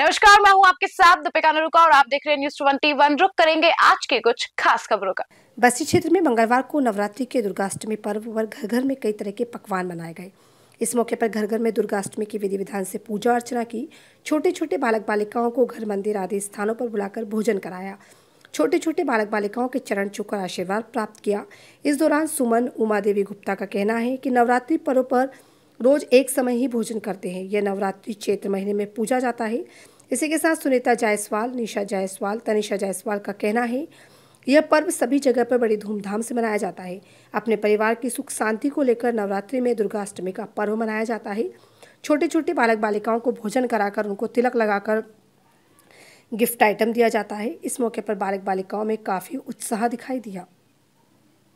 नमस्कार मैं हूं आपके साथ दीपिका नरुका और आप देख रहे हैं न्यूज ट्वेंटी वन रुक करेंगे आज के कुछ खास खबरों का बस्ती क्षेत्र में मंगलवार को नवरात्रि के दुर्गाष्टमी पर्व पर घर घर में कई तरह के पकवान बनाए गए इस मौके पर घर घर में दुर्गाष्टमी की विधि विधान से पूजा अर्चना की छोटे छोटे बालक बालिकाओं को घर मंदिर आदि स्थानों पर बुलाकर भोजन कराया छोटे छोटे बालक बालिकाओं के चरण चुकर आशीर्वाद प्राप्त किया इस दौरान सुमन उमा देवी गुप्ता का कहना है कि नवरात्रि पर्व पर रोज एक समय ही भोजन करते हैं यह नवरात्रि चैत्र महीने में पूजा जाता है इसी के साथ सुनीता जायसवाल निशा जायसवाल तनिषा जायसवाल का कहना है यह पर्व सभी जगह पर बड़ी धूमधाम से मनाया जाता है अपने परिवार की सुख शांति को लेकर नवरात्रि में दुर्गाष्टमी का पर्व मनाया जाता है छोटे छोटे बालक बालिकाओं को भोजन कराकर उनको तिलक लगाकर गिफ्ट आइटम दिया जाता है इस मौके पर बालक बालिकाओं में काफ़ी उत्साह दिखाई दिया